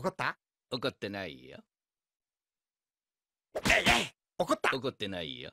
怒った怒ってないよ。ええ怒った怒ってないよ。